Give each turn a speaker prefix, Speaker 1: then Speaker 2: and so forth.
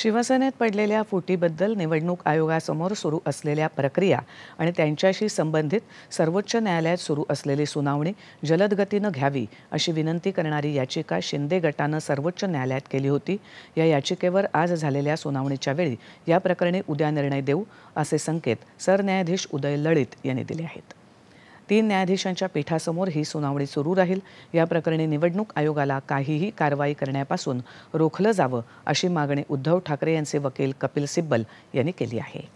Speaker 1: शिवसेनेत पडलेल्या फुटीबद्दल निवडणूक आयोगासमोर सुरू असलेल्या प्रक्रिया आणि त्यांच्याशी संबंधित सर्वोच्च न्यायालयात सुरू असलेली सुनावणी जलदगतीनं घ्यावी अशी विनंती करणारी याचिका शिंदे गटानं सर्वोच्च न्यायालयात केली होती या याचिकेवर आज झालेल्या सुनावणीच्या वेळी या प्रकरणी उद्या निर्णय देऊ असे संकेत सरन्यायाधीश उदय लळित यांनी दिले आहेत तीन न्यायाधीशांच्या पीठासमोर ही सुनावणी सुरू राहील या प्रकरणी निवडणूक आयोगाला काहीही कारवाई करण्यापासून रोखलं जावं अशी मागणी उद्धव ठाकरे यांचे वकील कपिल सिब्बल यांनी केली आहे